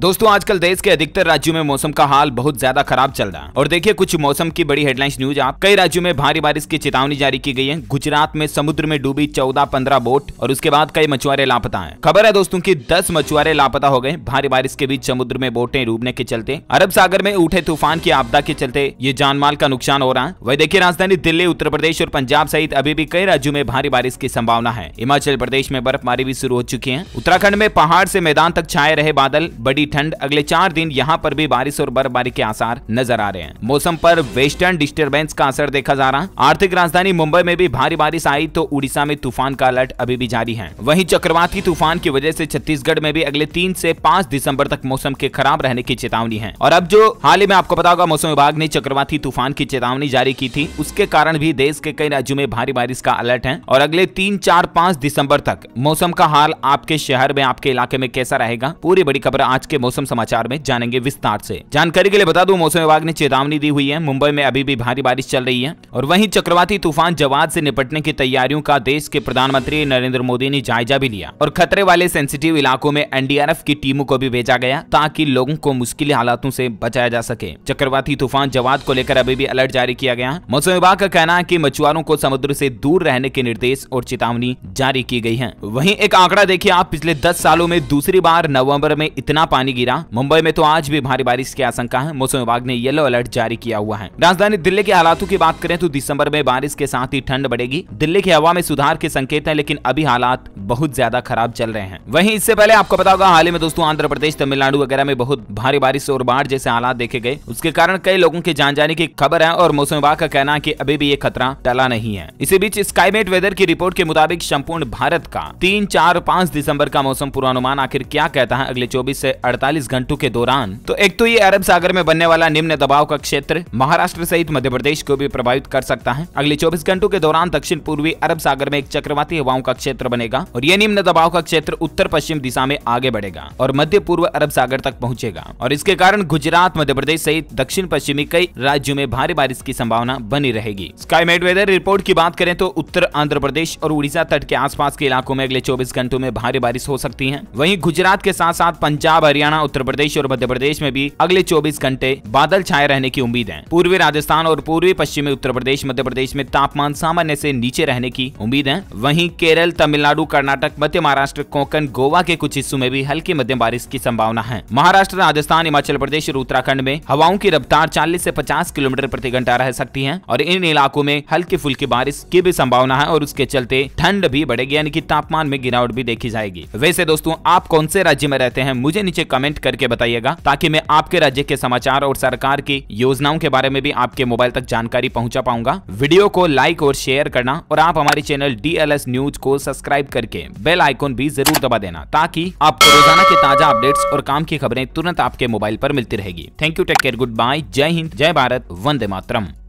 दोस्तों आजकल देश के अधिकतर राज्यों में मौसम का हाल बहुत ज्यादा खराब चल रहा है और देखिए कुछ मौसम की बड़ी हेडलाइंस न्यूज आप कई राज्यों में भारी बारिश की चेतावनी जारी की गई है गुजरात में समुद्र में डूबी चौदह पंद्रह बोट और उसके बाद कई मछुआरे लापता है खबर है दोस्तों की दस मछुआरे लापता हो गए भारी बारिश के बीच समुद्र में बोटे डूबने के चलते अरब सागर में उठे तूफान की आपदा के चलते ये जानमाल का नुकसान हो रहा है वही देखिए राजधानी दिल्ली उत्तर प्रदेश और पंजाब सहित अभी भी कई राज्यों में भारी बारिश की संभावना है हिमाचल प्रदेश में बर्फबारी भी शुरू हो चुकी है उत्तराखंड में पहाड़ से मैदान तक छाए रहे बादल बड़ी कड़ी ठंड अगले चार दिन यहाँ पर भी बारिश और बर्फबारी के आसार नजर आ रहे हैं मौसम पर वेस्टर्न डिस्टर्बेंस का असर देखा जा रहा आर्थिक राजधानी मुंबई में भी भारी बारिश आई तो उड़ीसा में तूफान का अलर्ट अभी भी जारी है वही चक्रवाती तूफान की वजह ऐसी छत्तीसगढ़ में भी अगले तीन ऐसी पाँच दिसंबर तक मौसम के खराब रहने की चेतावनी है और अब जो हाल ही में आपको पता होगा मौसम विभाग ने चक्रवाती तूफान की चेतावनी जारी की थी उसके कारण भी देश के कई राज्यों में भारी बारिश का अलर्ट है और अगले तीन चार पाँच दिसंबर तक मौसम का हाल आपके शहर में आपके इलाके में कैसा रहेगा पूरी बड़ी खबर आज के मौसम समाचार में जानेंगे विस्तार से जानकारी के लिए बता दूं मौसम विभाग ने चेतावनी दी हुई है मुंबई में अभी भी भारी बारिश चल रही है और वहीं चक्रवाती तूफान जवाद से निपटने की तैयारियों का देश के प्रधानमंत्री नरेंद्र मोदी ने जायजा भी लिया और खतरे वाले सेंसिटिव इलाकों में एनडीआरएफ की टीमों को भी भेजा गया ताकि लोगों को मुश्किल हालातों से बचाया जा सके चक्रवाती तूफान जवाद को लेकर अभी भी अलर्ट जारी किया गया मौसम विभाग का कहना है की मछुआरों को समुद्र से दूर रहने के निर्देश और चेतावनी जारी की गई है वही एक आंकड़ा देखिए आप पिछले दस सालों में दूसरी बार नवम्बर में इतना पानी पानी गिरा मुंबई में तो आज भी भारी बारिश की आशंका है मौसम विभाग ने येलो अलर्ट जारी किया हुआ है राजधानी दिल्ली के हालातों की बात करें तो दिसंबर में बारिश के साथ ही ठंड बढ़ेगी दिल्ली की हवा में सुधार के संकेत है लेकिन अभी हालात बहुत ज्यादा खराब चल रहे हैं वही इससे पहले आपको पता होगा हाल ही में दोस्तों आंध्र प्रदेश तमिलनाडु वगैरह में बहुत भारी बारिश और बाढ़ जैसे हालात देखे गए उसके कारण कई लोगों के जान जाने की खबर है और मौसम विभाग का कहना है की अभी भी ये खतरा टला नहीं है इसी बीच स्काईमेट वेदर की रिपोर्ट के मुताबिक संपूर्ण भारत का तीन चार पाँच दिसंबर का मौसम पूर्वानुमान आखिर क्या कहता है अगले चौबीस ऐसी 48 घंटों के दौरान तो एक तो ये अरब सागर में बनने वाला निम्न दबाव का क्षेत्र महाराष्ट्र सहित मध्य प्रदेश को भी प्रभावित कर सकता है अगले 24 घंटों के दौरान दक्षिण पूर्वी अरब सागर में एक चक्रवाती हवाओं का क्षेत्र बनेगा और ये निम्न दबाव का क्षेत्र उत्तर पश्चिम दिशा में आगे बढ़ेगा और मध्य पूर्व अरब सागर तक पहुंचेगा और इसके कारण गुजरात मध्य प्रदेश सहित दक्षिण पश्चिमी कई राज्यों में भारी बारिश की संभावना बनी रहेगी मेड वेदर रिपोर्ट की बात करें तो उत्तर आंध्र प्रदेश और उड़ीसा तट के आसपास के इलाकों में अगले 24 घंटों में भारी बारिश हो सकती है वहीं गुजरात के साथ साथ पंजाब हरियाणा हरियाणा उत्तर प्रदेश और मध्य प्रदेश में भी अगले चौबीस घंटे बादल छाए रहने की उम्मीद है पूर्वी राजस्थान और पूर्वी पश्चिमी उत्तर प्रदेश मध्य प्रदेश में तापमान सामान्य से नीचे रहने की उम्मीद है वहीं केरल तमिलनाडु कर्नाटक मध्य महाराष्ट्र कोंकण गोवा के कुछ हिस्सों में भी हल्की मध्यम बारिश की संभावना है महाराष्ट्र राजस्थान हिमाचल प्रदेश और उत्तराखंड में हवाओं की रफ्तार 40 से 50 किलोमीटर प्रति घंटा रह सकती है और इन इलाकों में हल्की फुल्की बारिश की भी संभावना है और उसके चलते ठंड भी बढ़ेगी यानी की तापमान में गिरावट भी देखी जाएगी वैसे दोस्तों आप कौन से राज्य में रहते हैं मुझे नीचे कमेंट करके बताइएगा ताकि मैं आपके राज्य के समाचार और सरकार की योजनाओं के बारे में भी आपके मोबाइल तक जानकारी पहुंचा पाऊंगा वीडियो को लाइक और शेयर करना और आप हमारे चैनल डी न्यूज को सब्सक्राइब करके बेल आइकोन भी जरूर दबा देना ताकि आपको रोजाना के ताजा अपडेट्स और काम की खबरें तुरंत आपके मोबाइल पर मिलती रहेगी thank you take care good bye जय हिंद जय भारत वंदे मातरम